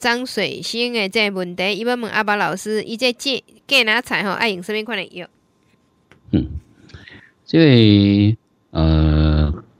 张水生的这问题，伊要问阿爸老师，伊这这干哪菜吼？爱用什么款的药？嗯，即个呃。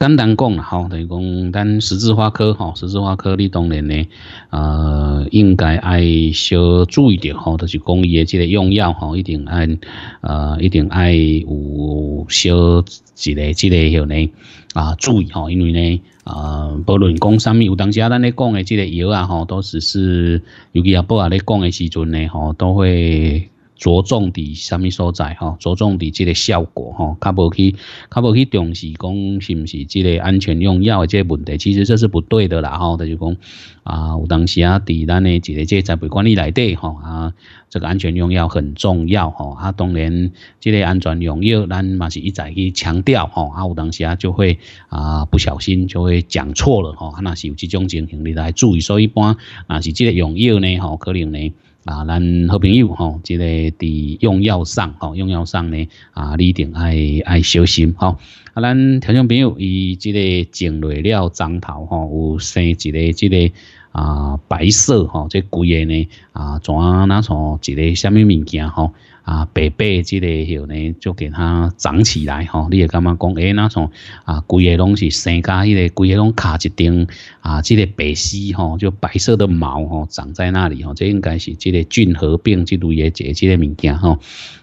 简单讲啦吼，等是讲咱十字花科吼，十字花科你当然呢，呃，应该爱小注意点吼，就是讲伊业即个用药吼，一定按呃，一定爱有小一个即个吼呢啊注意吼，因为呢，呃，不论讲上物，有当时啊，咱咧讲的即个药啊吼，都只是尤其啊，不啊咧讲的时阵呢吼，都会。着重伫啥物所在吼？着重伫即个效果吼，较无去较无去重视讲是毋是即个安全用药的即个问题。其实这是不对的啦吼。他就讲啊，有当时啊，伫咱的即个即栽培管理来底吼啊，这个安全用药很重要吼。啊当然，即个安全用药咱嘛是一再去强调吼。啊有当时啊就会啊不小心就会讲错了吼。那是有这种情形，你来注意。所以一般啊是即个用药呢吼，可能呢。啊，咱好朋友吼，即个伫用药上吼，用药上呢啊，你一定爱爱小心吼。啊，咱听众朋友伊即个种类了长头吼，有生一个即个啊白色吼，即个骨啊，呢啊，全拿从一个虾米物件吼。啊，白白的这个吼呢，就给它长起来吼。你也感觉讲，哎，那种啊，规个拢是生加迄个规个拢卡一丁啊，这个白丝吼，就白色的毛吼，长在那里吼，这应该是这个菌合并即类这这个物件吼。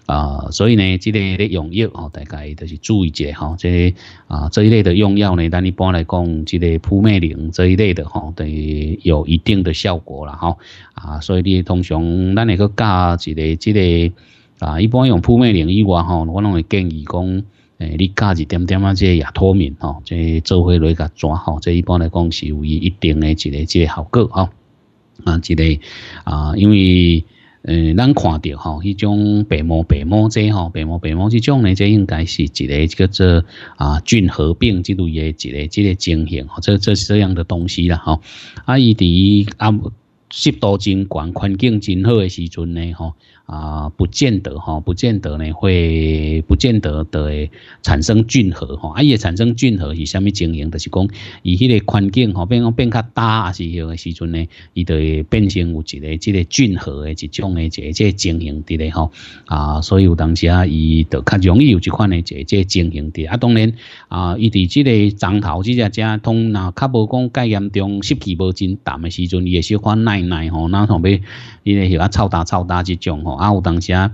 啊，所以呢，这个的用药吼，大家都是注意一下哈。这啊，这一类的用药呢，咱一般来讲，这个扑灭灵这一类的吼，于有一定的效果了哈。啊，所以你通常咱那个加一个这个。啊，一般用扑灭灵以外吼，我拢会建议讲，诶，你加一点点啊，即个也脱敏吼，即做血类甲转吼，即一般来讲是有一一定的一个这个效果吼，啊，一个啊，因为诶，咱看到吼，迄种白毛白毛这吼，白毛白毛即种咧，即应该是一个叫做啊，菌合并即类的一个一个情形，这这这样的东西啦吼。啊，伊伫啊湿度真高、环境真好的时阵呢，吼啊，不见得吼，不见得呢会，不见得会产生菌核吼。啊，伊产生菌核是虾米情形？就是讲，伊迄个环境吼变变较大，啊是许个时阵呢，伊就会变成有一个即个菌核诶一种诶一个即个情形伫咧吼啊，所以有当时啊，伊就较容易有一款诶一个即个情形伫啊，当然啊，伊伫即个枕头即只只，通若较无讲介严重湿气无真淡诶时阵，伊也是款耐。奈吼，哪像要伊个许个超大超大一种吼，啊，有当时啊。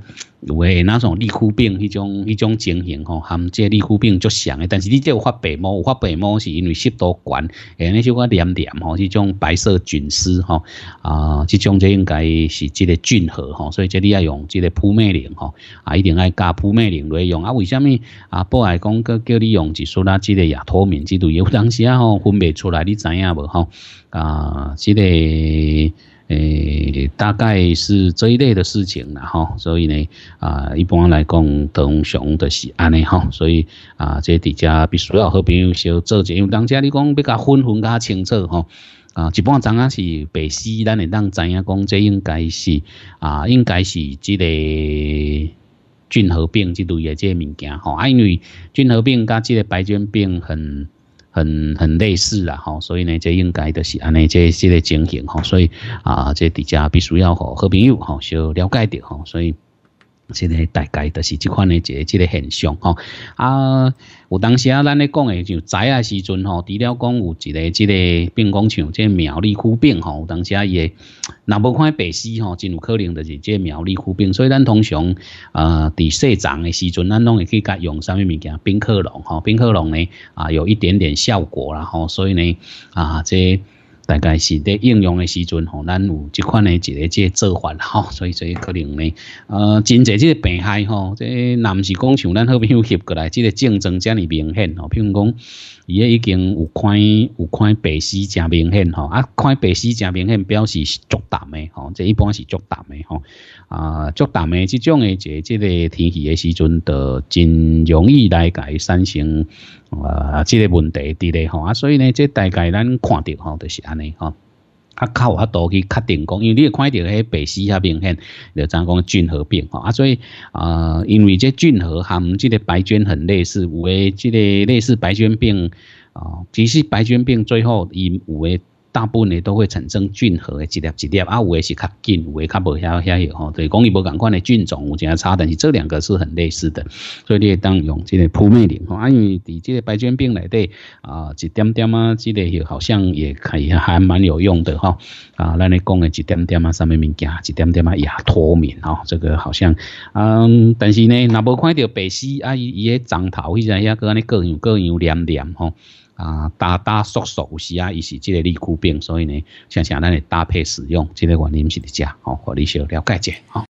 有喂，那种利库病，那种那种情形吼，含这利库病就像的，但是你这有发白毛，有发白毛是因为湿度会诶，那小个黏黏吼，这种白色菌丝吼，啊，这种这应该是这个菌核吼，所以即你要用这个扑灭灵吼，啊，一定要加扑灭灵来用。啊，为什么？啊，本爱讲个叫你用一说啦，即个亚托敏之类，有当时啊吼，分不出来，你知影无吼？啊，这个。诶，大概是这一类的事情啦，吼，所以呢，啊，一般来讲，通常的是安尼，吼，所以啊，这底下必须要和朋友小做者，因为人家你讲要甲分分较清楚，吼，啊，一般怎啊是白死，咱会当知影讲这应该是啊，应该是即个菌合并之类的这物件，吼，因为菌合并跟这个白菌病很。很很类似啦，吼，所以呢，这应该就是安尼，这这列情形吼，所以啊，这大家必须要吼好朋友吼要了解点吼，所以。即个大概就是即款诶，个即个现象吼。啊，有当时啊，咱咧讲诶，就仔啊时阵吼，除了讲有一个即个冰工厂，即苗栗枯病吼，有当时啊也，若无看白丝吼，真有可能就是即苗栗枯病。所以咱通常啊，伫生长诶时阵，咱拢会去甲用啥物物件，冰克隆吼，冰克隆呢啊，有一点点效果啦吼。所以呢啊，即。大概是在应用的时阵吼，咱有即款的一个即做法吼，所以所以可能呢，呃，真侪即个病害吼，即男士讲像咱好朋友翕过来，即个症状这尔明显吼，譬如讲伊已经有看有看白丝真明显吼，啊，看白丝真明显表示是足淡的吼，即一般是足淡的吼，啊，足淡的即种的这即个天气的时阵，就真容易来改产生啊即个问题伫咧吼，啊，所以呢，即大概咱看到吼就是。尼吼。啊有法度去确定讲，因为你会看到迄白丝较明显，就讲讲菌核病吼啊，所以呃，因为这菌核含即这个白菌很类似，有诶，这个类似白菌病啊，其实白菌病最后因有诶。大部分都会产生菌核的一粒一粒，啊，有诶是较近，有诶较无遐遐有吼。对，讲伊无赶款的菌种有正差，但是这两个是很类似的，所以你当用这个扑灭灵吼。啊，因为伫这个白癣病内底啊，一点点啊个也好像也可以还蛮有用的哈。啊，咱咧讲诶一点点啊，上面物件一点点啊，也脱敏吼，这个好像嗯，但是呢，那无看到白丝啊，伊伊个长头，伊只遐个安尼各样各样黏黏吼。啊，大打缩手有时啊，也是这个利库病，所以呢，常常咱来搭配使用，这个原因是你吃哦，和你小了解者哦。